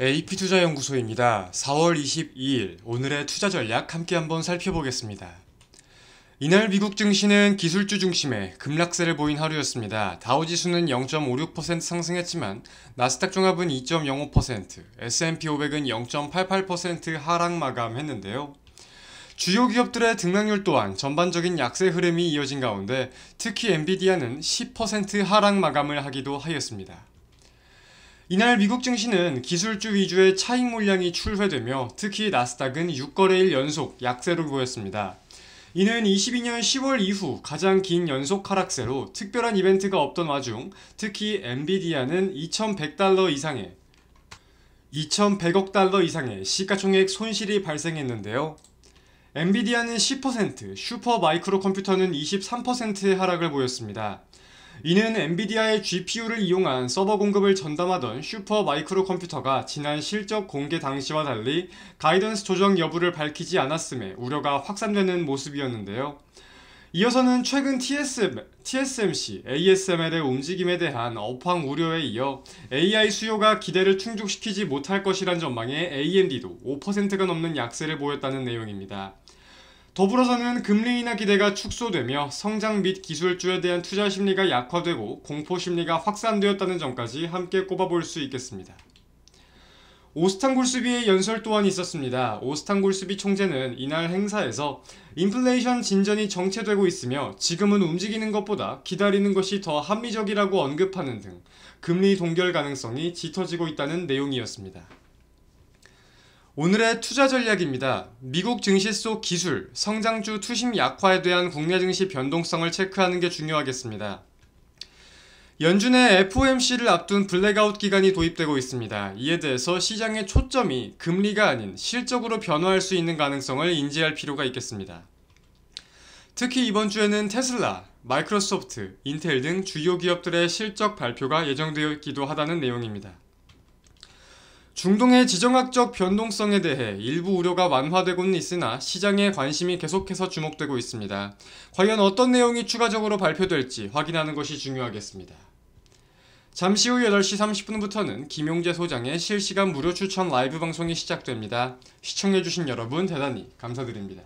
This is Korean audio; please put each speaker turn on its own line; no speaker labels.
AP투자연구소입니다. 4월 22일 오늘의 투자 전략 함께 한번 살펴보겠습니다. 이날 미국 증시는 기술주 중심의 급락세를 보인 하루였습니다. 다우지수는 0.56% 상승했지만 나스닥 종합은 2.05%, S&P 500은 0.88% 하락 마감했는데요. 주요 기업들의 등락률 또한 전반적인 약세 흐름이 이어진 가운데 특히 엔비디아는 10% 하락 마감을 하기도 하였습니다. 이날 미국 증시는 기술주 위주의 차익 물량이 출회되며 특히 나스닥은 6거래일 연속 약세를 보였습니다. 이는 22년 10월 이후 가장 긴 연속 하락세로 특별한 이벤트가 없던 와중 특히 엔비디아는 2100달러 이상의 2100억 달러 이상의 시가총액 손실이 발생했는데요. 엔비디아는 10%, 슈퍼마이크로 컴퓨터는 23%의 하락을 보였습니다. 이는 엔비디아의 GPU를 이용한 서버 공급을 전담하던 슈퍼 마이크로 컴퓨터가 지난 실적 공개 당시와 달리 가이던스 조정 여부를 밝히지 않았음에 우려가 확산되는 모습이었는데요. 이어서는 최근 TSM, TSMC, ASML의 움직임에 대한 업황 우려에 이어 AI 수요가 기대를 충족시키지 못할 것이란 전망에 AMD도 5%가 넘는 약세를 보였다는 내용입니다. 더불어서는 금리 인하 기대가 축소되며 성장 및 기술주에 대한 투자 심리가 약화되고 공포 심리가 확산되었다는 점까지 함께 꼽아볼 수 있겠습니다. 오스탄굴스비의 연설 또한 있었습니다. 오스탄굴스비 총재는 이날 행사에서 인플레이션 진전이 정체되고 있으며 지금은 움직이는 것보다 기다리는 것이 더 합리적이라고 언급하는 등 금리 동결 가능성이 짙어지고 있다는 내용이었습니다. 오늘의 투자 전략입니다. 미국 증시 속 기술, 성장주 투심 약화에 대한 국내 증시 변동성을 체크하는 게 중요하겠습니다. 연준의 FOMC를 앞둔 블랙아웃 기간이 도입되고 있습니다. 이에 대해서 시장의 초점이 금리가 아닌 실적으로 변화할 수 있는 가능성을 인지할 필요가 있겠습니다. 특히 이번 주에는 테슬라, 마이크로소프트, 인텔 등 주요 기업들의 실적 발표가 예정되어 있기도 하다는 내용입니다. 중동의 지정학적 변동성에 대해 일부 우려가 완화되고는 있으나 시장의 관심이 계속해서 주목되고 있습니다. 과연 어떤 내용이 추가적으로 발표될지 확인하는 것이 중요하겠습니다. 잠시 후 8시 30분부터는 김용재 소장의 실시간 무료 추천 라이브 방송이 시작됩니다. 시청해주신 여러분 대단히 감사드립니다.